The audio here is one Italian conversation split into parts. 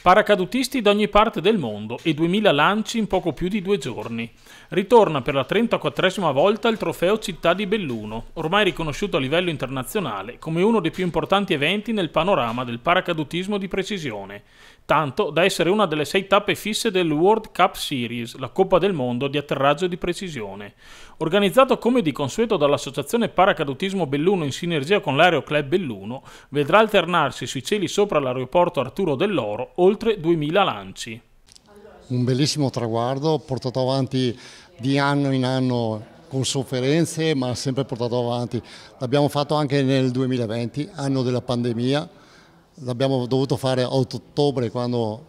Paracadutisti da ogni parte del mondo e 2000 lanci in poco più di due giorni. Ritorna per la 34esima volta il trofeo Città di Belluno, ormai riconosciuto a livello internazionale come uno dei più importanti eventi nel panorama del paracadutismo di precisione, tanto da essere una delle sei tappe fisse del World Cup Series, la Coppa del Mondo di atterraggio di precisione. Organizzato come di consueto dall'Associazione Paracadutismo Belluno in sinergia con l'Aeroclub Belluno, vedrà alternarsi sui cieli sopra l'aeroporto Arturo dell'Oro oltre 2000 lanci. Un bellissimo traguardo portato avanti di anno in anno con sofferenze ma sempre portato avanti. L'abbiamo fatto anche nel 2020, anno della pandemia, l'abbiamo dovuto fare a ottobre quando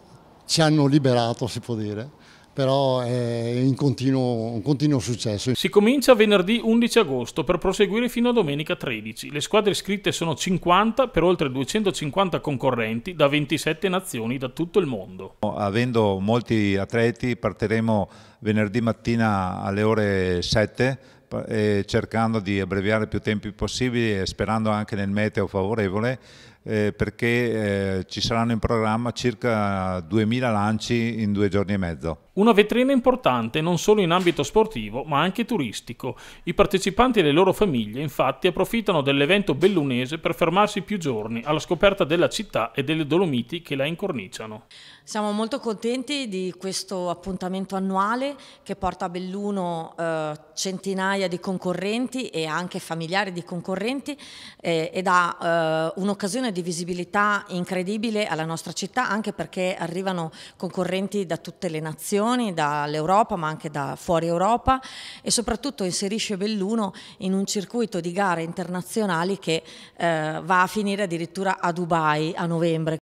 ci hanno liberato si può dire però è in continuo, un continuo successo. Si comincia venerdì 11 agosto per proseguire fino a domenica 13. Le squadre iscritte sono 50 per oltre 250 concorrenti da 27 nazioni da tutto il mondo. Avendo molti atleti partiremo venerdì mattina alle ore 7 eh, cercando di abbreviare più tempi possibili e sperando anche nel meteo favorevole eh, perché eh, ci saranno in programma circa 2000 lanci in due giorni e mezzo. Una vetrina importante non solo in ambito sportivo ma anche turistico. I partecipanti e le loro famiglie infatti approfittano dell'evento bellunese per fermarsi più giorni alla scoperta della città e delle Dolomiti che la incorniciano. Siamo molto contenti di questo appuntamento annuale che porta a Belluno eh, centinaia di concorrenti e anche familiari di concorrenti eh, ed ha eh, un'occasione attenzione di visibilità incredibile alla nostra città, anche perché arrivano concorrenti da tutte le nazioni, dall'Europa ma anche da fuori Europa e soprattutto inserisce Belluno in un circuito di gare internazionali che eh, va a finire addirittura a Dubai a novembre,